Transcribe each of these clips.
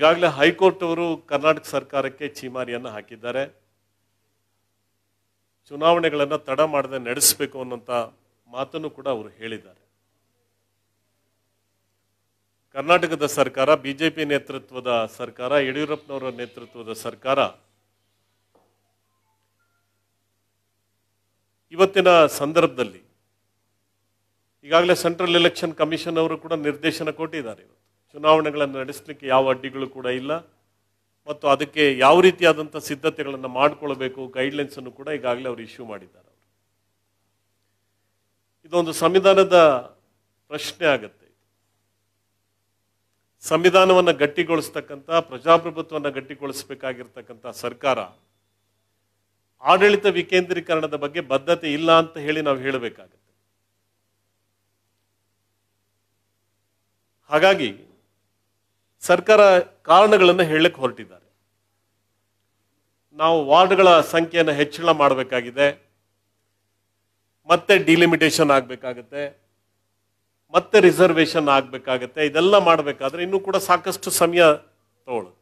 ಈಗಾಗಲೇ ಹೈಕೋರ್ಟ್ ಅವರು ಕರ್ನಾಟಕ ಸರ್ಕಾರಕ್ಕೆ ಚೀಮಾರಿಯನ್ನು ಹಾಕಿದ್ದಾರೆ ಚುನಾವಣೆಗಳನ್ನು ತಡ ಮಾಡದೆ ನಡೆಸಬೇಕು ಅನ್ನೋಂಥ ಮಾತನ್ನು ಕೂಡ ಅವರು ಹೇಳಿದ್ದಾರೆ ಕರ್ನಾಟಕದ ಸರ್ಕಾರ ಬಿಜೆಪಿ ನೇತೃತ್ವದ ಸರ್ಕಾರ ಯಡಿಯೂರಪ್ಪನವರ ನೇತೃತ್ವದ ಸರ್ಕಾರ ಇವತ್ತಿನ ಸಂದರ್ಭದಲ್ಲಿ ಈಗಾಗಲೇ ಸೆಂಟ್ರಲ್ ಎಲೆಕ್ಷನ್ ಕಮಿಷನ್ ಅವರು ಕೂಡ ನಿರ್ದೇಶನ ಕೊಟ್ಟಿದ್ದಾರೆ ಚುನಾವಣೆಗಳನ್ನು ನಡೆಸಲಿಕ್ಕೆ ಯಾವ ಅಡ್ಡಿಗಳು ಕೂಡ ಇಲ್ಲ ಮತ್ತು ಅದಕ್ಕೆ ಯಾವ ರೀತಿಯಾದಂಥ ಸಿದ್ಧತೆಗಳನ್ನು ಮಾಡಿಕೊಳ್ಬೇಕು ಗೈಡ್ಲೈನ್ಸನ್ನು ಕೂಡ ಈಗಾಗಲೇ ಅವರು ಇಶ್ಯೂ ಮಾಡಿದ್ದಾರೆ ಅವರು ಇದೊಂದು ಸಂವಿಧಾನದ ಪ್ರಶ್ನೆ ಆಗುತ್ತೆ ಸಂವಿಧಾನವನ್ನು ಗಟ್ಟಿಗೊಳಿಸ್ತಕ್ಕಂಥ ಪ್ರಜಾಪ್ರಭುತ್ವವನ್ನು ಗಟ್ಟಿಗೊಳಿಸಬೇಕಾಗಿರ್ತಕ್ಕಂಥ ಸರ್ಕಾರ ಆಡಳಿತ ವಿಕೇಂದ್ರೀಕರಣದ ಬಗ್ಗೆ ಬದ್ಧತೆ ಇಲ್ಲ ಅಂತ ಹೇಳಿ ನಾವು ಹೇಳಬೇಕಾಗತ್ತೆ ಹಾಗಾಗಿ ಸರ್ಕಾರ ಕಾರಣಗಳನ್ನು ಹೇಳಕ್ಕೆ ಹೊರಟಿದ್ದಾರೆ ನಾವು ವಾರ್ಡ್ಗಳ ಸಂಖ್ಯೆಯನ್ನು ಹೆಚ್ಚಳ ಮಾಡಬೇಕಾಗಿದೆ ಮತ್ತೆ ಡಿಲಿಮಿಟೇಷನ್ ಆಗಬೇಕಾಗತ್ತೆ ಮತ್ತೆ ರಿಸರ್ವೇಷನ್ ಆಗಬೇಕಾಗತ್ತೆ ಇದೆಲ್ಲ ಮಾಡಬೇಕಾದ್ರೆ ಇನ್ನೂ ಕೂಡ ಸಾಕಷ್ಟು ಸಮಯ ತಗೊಳ್ಳುತ್ತೆ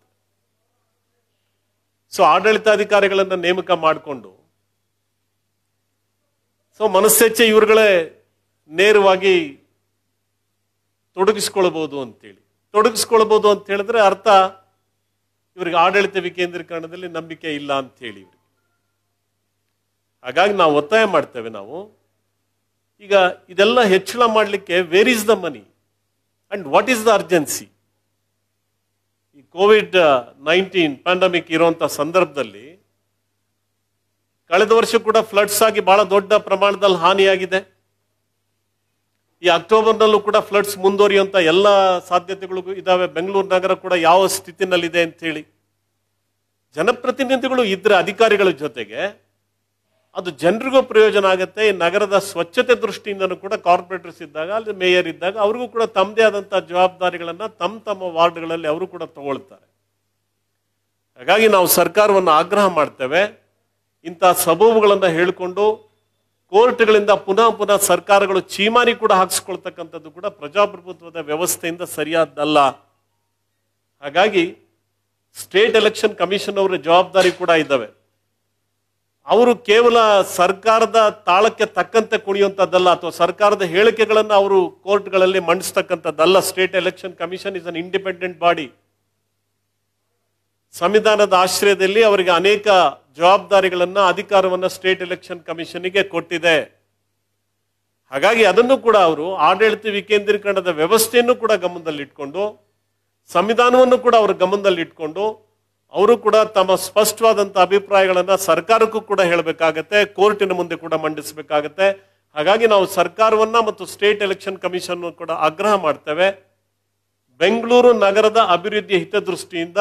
ಸೊ ಆಡಳಿತಾಧಿಕಾರಿಗಳನ್ನು ನೇಮಕ ಮಾಡಿಕೊಂಡು ಸೊ ಮನಸ್ಸೆಚ್ಚೆ ಇವರುಗಳೇ ನೇರವಾಗಿ ತೊಡಗಿಸ್ಕೊಳ್ಬೋದು ಅಂತೇಳಿ ತೊಡಗಿಸ್ಕೊಳ್ಬೋದು ಅಂತ ಹೇಳಿದ್ರೆ ಅರ್ಥ ಇವ್ರಿಗೆ ಆಡಳಿತ ವಿಕೇಂದ್ರೀಕರಣದಲ್ಲಿ ನಂಬಿಕೆ ಇಲ್ಲ ಅಂತ ಹೇಳಿ ಹಾಗಾಗಿ ನಾವು ಒತ್ತಾಯ ಮಾಡ್ತೇವೆ ನಾವು ಈಗ ಇದೆಲ್ಲ ಹೆಚ್ಚಳ ಮಾಡಲಿಕ್ಕೆ where is the money and what is the urgency ಈ ಕೋವಿಡ್ ನೈನ್ಟೀನ್ ಪ್ಯಾಂಡಮಿಕ್ ಇರುವಂತಹ ಸಂದರ್ಭದಲ್ಲಿ ಕಳೆದ ವರ್ಷ ಕೂಡ ಫ್ಲಡ್ಸ್ ಆಗಿ ಬಹಳ ದೊಡ್ಡ ಪ್ರಮಾಣದಲ್ಲಿ ಹಾನಿಯಾಗಿದೆ ಈ ಅಕ್ಟೋಬರ್ನಲ್ಲೂ ಕೂಡ ಫ್ಲಡ್ಸ್ ಮುಂದುವರಿಯುವಂಥ ಎಲ್ಲ ಸಾಧ್ಯತೆಗಳು ಇದ್ದಾವೆ ಬೆಂಗಳೂರು ನಗರ ಕೂಡ ಯಾವ ಸ್ಥಿತಿನಲ್ಲಿದೆ ಹೇಳಿ ಜನಪ್ರತಿನಿಧಿಗಳು ಇದ್ರೆ ಅಧಿಕಾರಿಗಳ ಜೊತೆಗೆ ಅದು ಜನರಿಗೂ ಪ್ರಯೋಜನ ಆಗುತ್ತೆ ಈ ನಗರದ ಸ್ವಚ್ಛತೆ ದೃಷ್ಟಿಯಿಂದನೂ ಕೂಡ ಕಾರ್ಪೊರೇಟರ್ಸ್ ಇದ್ದಾಗ ಅಲ್ಲಿ ಮೇಯರ್ ಇದ್ದಾಗ ಅವ್ರಿಗೂ ಕೂಡ ತಮ್ಮದೇ ಆದಂಥ ಜವಾಬ್ದಾರಿಗಳನ್ನು ತಮ್ಮ ತಮ್ಮ ವಾರ್ಡ್ಗಳಲ್ಲಿ ಅವರು ಕೂಡ ತಗೊಳ್ತಾರೆ ಹಾಗಾಗಿ ನಾವು ಸರ್ಕಾರವನ್ನು ಆಗ್ರಹ ಮಾಡ್ತೇವೆ ಇಂಥ ಸಬೂಬುಗಳನ್ನು ಹೇಳಿಕೊಂಡು ಕೋರ್ಟ್ಗಳಿಂದ ಪುನಃ ಪುನಃ ಸರ್ಕಾರಗಳು ಚೀಮಾರಿ ಕೂಡ ಹಾಕಿಸ್ಕೊಳ್ತಕ್ಕಂಥದ್ದು ಕೂಡ ಪ್ರಜಾಪ್ರಭುತ್ವದ ವ್ಯವಸ್ಥೆಯಿಂದ ಸರಿಯಾದ್ದಲ್ಲ ಹಾಗಾಗಿ ಸ್ಟೇಟ್ ಎಲೆಕ್ಷನ್ ಕಮಿಷನ್ ಅವರ ಜವಾಬ್ದಾರಿ ಕೂಡ ಇದ್ದಾವೆ ಅವರು ಕೇವಲ ಸರ್ಕಾರದ ತಾಳಕ್ಕೆ ತಕ್ಕಂತೆ ಕುಣಿಯುವಂಥದ್ದಲ್ಲ ಅಥವಾ ಸರ್ಕಾರದ ಹೇಳಿಕೆಗಳನ್ನು ಅವರು ಕೋರ್ಟ್ಗಳಲ್ಲಿ ಮಂಡಿಸ್ತಕ್ಕಂಥದ್ದಲ್ಲ state election commission is an independent body ಸಂವಿಧಾನದ ಆಶ್ರಯದಲ್ಲಿ ಅವರಿಗೆ ಅನೇಕ ಜವಾಬ್ದಾರಿಗಳನ್ನು ಅಧಿಕಾರವನ್ನು ಸ್ಟೇಟ್ ಎಲೆಕ್ಷನ್ ಕಮಿಷನ್ಗೆ ಕೊಟ್ಟಿದೆ ಹಾಗಾಗಿ ಅದನ್ನು ಕೂಡ ಅವರು ಆಡಳಿತ ವಿಕೇಂದ್ರೀಕರಣದ ವ್ಯವಸ್ಥೆಯನ್ನು ಕೂಡ ಗಮನದಲ್ಲಿಟ್ಕೊಂಡು ಸಂವಿಧಾನವನ್ನು ಕೂಡ ಅವರು ಗಮನದಲ್ಲಿಟ್ಕೊಂಡು ಅವರು ಕೂಡ ತಮ್ಮ ಸ್ಪಷ್ಟವಾದಂಥ ಅಭಿಪ್ರಾಯಗಳನ್ನು ಸರ್ಕಾರಕ್ಕೂ ಕೂಡ ಹೇಳಬೇಕಾಗತ್ತೆ ಕೋರ್ಟಿನ ಮುಂದೆ ಕೂಡ ಮಂಡಿಸಬೇಕಾಗತ್ತೆ ಹಾಗಾಗಿ ನಾವು ಸರ್ಕಾರವನ್ನು ಮತ್ತು ಸ್ಟೇಟ್ ಎಲೆಕ್ಷನ್ ಕಮಿಷನ್ ಕೂಡ ಆಗ್ರಹ ಮಾಡ್ತೇವೆ ಬೆಂಗಳೂರು ನಗರದ ಅಭಿವೃದ್ಧಿಯ ಹಿತದೃಷ್ಟಿಯಿಂದ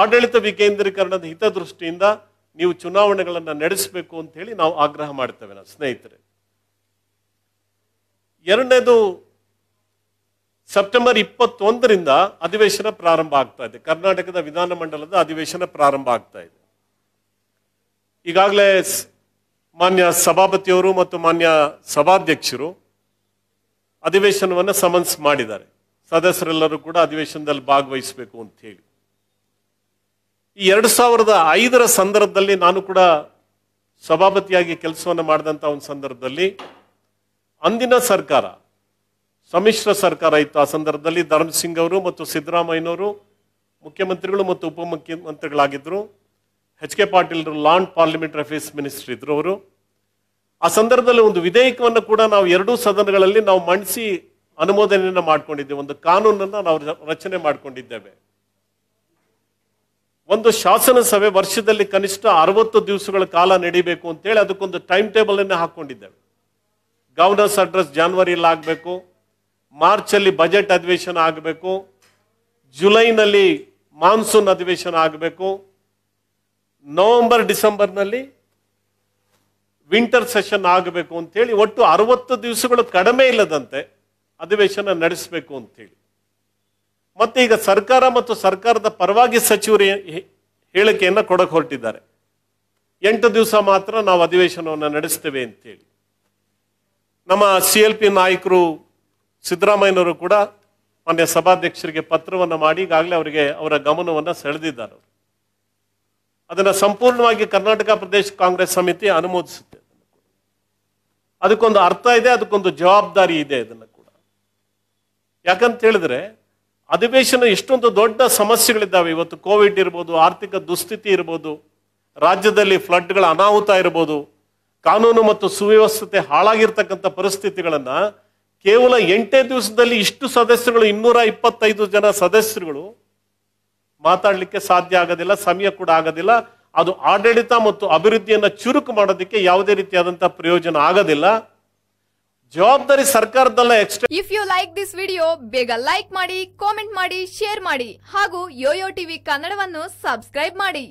ಆಡಳಿತ ವಿಕೇಂದ್ರೀಕರಣದ ಹಿತದೃಷ್ಟಿಯಿಂದ ನೀವು ಚುನಾವಣೆಗಳನ್ನು ನಡೆಸಬೇಕು ಅಂತ ಹೇಳಿ ನಾವು ಆಗ್ರಹ ಮಾಡ್ತೇವೆ ನಾವು ಸ್ನೇಹಿತರೆ ಎರಡನೇದು ಸೆಪ್ಟೆಂಬರ್ ಇಪ್ಪತ್ತೊಂದರಿಂದ ಅಧಿವೇಶನ ಪ್ರಾರಂಭ ಆಗ್ತಾ ಇದೆ ಕರ್ನಾಟಕದ ವಿಧಾನಮಂಡಲದ ಅಧಿವೇಶನ ಪ್ರಾರಂಭ ಆಗ್ತಾ ಇದೆ ಈಗಾಗಲೇ ಮಾನ್ಯ ಸಭಾಪತಿಯವರು ಮತ್ತು ಮಾನ್ಯ ಸಭಾಧ್ಯಕ್ಷರು ಅಧಿವೇಶನವನ್ನು ಸಮನ್ಸ್ ಮಾಡಿದ್ದಾರೆ ಸದಸ್ಯರೆಲ್ಲರೂ ಕೂಡ ಅಧಿವೇಶನದಲ್ಲಿ ಭಾಗವಹಿಸಬೇಕು ಅಂತ ಹೇಳಿ ಈ ಎರಡು ಸಾವಿರದ ಐದರ ಸಂದರ್ಭದಲ್ಲಿ ನಾನು ಕೂಡ ಸಭಾಪತಿಯಾಗಿ ಕೆಲಸವನ್ನು ಮಾಡಿದಂಥ ಒಂದು ಸಂದರ್ಭದಲ್ಲಿ ಅಂದಿನ ಸರ್ಕಾರ ಸಮ್ಮಿಶ್ರ ಸರ್ಕಾರ ಇತ್ತು ಆ ಸಂದರ್ಭದಲ್ಲಿ ಧರ್ಮಸಿಂಗ್ ಅವರು ಮತ್ತು ಸಿದ್ದರಾಮಯ್ಯನವರು ಮುಖ್ಯಮಂತ್ರಿಗಳು ಮತ್ತು ಉಪಮುಖ್ಯಮಂತ್ರಿಗಳಾಗಿದ್ದರು H K Patil law and parliamentary affairs minister ಇದ್ರು ಅವರು ಆ ಸಂದರ್ಭದಲ್ಲಿ ಒಂದು ವಿಧೇಯಕವನ್ನು ಕೂಡ ನಾವು ಎರಡೂ ಸದನಗಳಲ್ಲಿ ನಾವು ಮಂಡಿಸಿ ಅನುಮೋದನೆಯನ್ನು ಮಾಡಿಕೊಂಡಿದ್ದೇವೆ ಒಂದು ಕಾನೂನನ್ನು ನಾವು ರಚನೆ ಮಾಡಿಕೊಂಡಿದ್ದೇವೆ ಒಂದು ಶಾಸನ ಸಭೆ ವರ್ಷದಲ್ಲಿ ಕನಿಷ್ಠ ಅರವತ್ತು ದಿವಸಗಳ ಕಾಲ ನಡಿಬೇಕು ಅಂತೇಳಿ ಅದಕ್ಕೊಂದು ಟೈಮ್ ಟೇಬಲ್ ಅನ್ನು ಹಾಕೊಂಡಿದ್ದೇವೆ ಗವರ್ನರ್ಸ್ ಅಡ್ರೆಸ್ ಜಾನ್ವರಿಯಲ್ಲಿ ಆಗಬೇಕು ಮಾರ್ಚಲ್ಲಿ ಬಜೆಟ್ ಅಧಿವೇಶನ ಆಗಬೇಕು ಜುಲೈನಲ್ಲಿ ಮಾನ್ಸೂನ್ ಅಧಿವೇಶನ ಆಗಬೇಕು ನವೆಂಬರ್ ಡಿಸೆಂಬರ್ನಲ್ಲಿ ವಿಂಟರ್ ಸೆಷನ್ ಆಗಬೇಕು ಅಂತೇಳಿ ಒಟ್ಟು ಅರವತ್ತು ದಿವಸಗಳು ಕಡಿಮೆ ಇಲ್ಲದಂತೆ ಅಧಿವೇಶನ ನಡೆಸಬೇಕು ಅಂತೇಳಿ ಮತ್ತೆ ಈಗ ಸರ್ಕಾರ ಮತ್ತು ಸರ್ಕಾರದ ಪರವಾಗಿ ಸಚಿವರು ಹೇಳಿಕೆಯನ್ನು ಕೊಡಕ್ಕೆ ಹೊರಟಿದ್ದಾರೆ ಎಂಟು ದಿವಸ ಮಾತ್ರ ನಾವು ಅಧಿವೇಶನವನ್ನು ನಡೆಸ್ತೇವೆ ಅಂತೇಳಿ ನಮ್ಮ ಸಿ ಎಲ್ ಪಿ ನಾಯಕರು ಸಿದ್ದರಾಮಯ್ಯನವರು ಕೂಡ ಮಾನ್ಯ ಸಭಾಧ್ಯಕ್ಷರಿಗೆ ಪತ್ರವನ್ನು ಮಾಡಿ ಈಗಾಗಲೇ ಅವರಿಗೆ ಅವರ ಗಮನವನ್ನು ಸೆಳೆದಿದ್ದಾರೆ ಅವರು ಅದನ್ನು ಸಂಪೂರ್ಣವಾಗಿ ಕರ್ನಾಟಕ ಪ್ರದೇಶ ಕಾಂಗ್ರೆಸ್ ಸಮಿತಿ ಅನುಮೋದಿಸುತ್ತೆ ಅದಕ್ಕೊಂದು ಅರ್ಥ ಇದೆ ಅದಕ್ಕೊಂದು ಜವಾಬ್ದಾರಿ ಇದೆ ಅದನ್ನು ಕೂಡ ಯಾಕಂತ ಹೇಳಿದ್ರೆ ಅಧಿವೇಶನ ಎಷ್ಟೊಂದು ದೊಡ್ಡ ಸಮಸ್ಯೆಗಳಿದ್ದಾವೆ ಇವತ್ತು ಕೋವಿಡ್ ಇರ್ಬೋದು ಆರ್ಥಿಕ ದುಸ್ಥಿತಿ ಇರ್ಬೋದು ರಾಜ್ಯದಲ್ಲಿ ಫ್ಲಡ್ಗಳ ಅನಾಹುತ ಇರ್ಬೋದು ಕಾನೂನು ಮತ್ತು ಸುವ್ಯವಸ್ಥತೆ ಹಾಳಾಗಿರ್ತಕ್ಕಂಥ ಪರಿಸ್ಥಿತಿಗಳನ್ನು ಕೇವಲ ಎಂಟೇ ದಿವಸದಲ್ಲಿ ಇಷ್ಟು ಸದಸ್ಯರುಗಳು ಇನ್ನೂರ ಇಪ್ಪತ್ತೈದು ಜನ ಸದಸ್ಯರುಗಳು ಮಾತಾಡಲಿಕ್ಕೆ ಸಾಧ್ಯ ಆಗೋದಿಲ್ಲ ಸಮಯ ಕೂಡ ಆಗೋದಿಲ್ಲ ಅದು ಆಡಳಿತ ಮತ್ತು ಅಭಿವೃದ್ಧಿಯನ್ನು ಚುರುಕು ಮಾಡೋದಕ್ಕೆ ಯಾವುದೇ ರೀತಿಯಾದಂಥ ಪ್ರಯೋಜನ ಆಗೋದಿಲ್ಲ ಜವಾಬ್ದಾರಿ ಸರ್ಕಾರದಲ್ಲ extra if you like this video ಬೇಗ ಲೈಕ್ ಮಾಡಿ ಕಾಮೆಂಟ್ ಮಾಡಿ ಶೇರ್ ಮಾಡಿ ಹಾಗೂ ಯೋಯೋ ಟಿವಿ ಕನ್ನಡವನ್ನು ಸಬ್ಸ್ಕ್ರೈಬ್ ಮಾಡಿ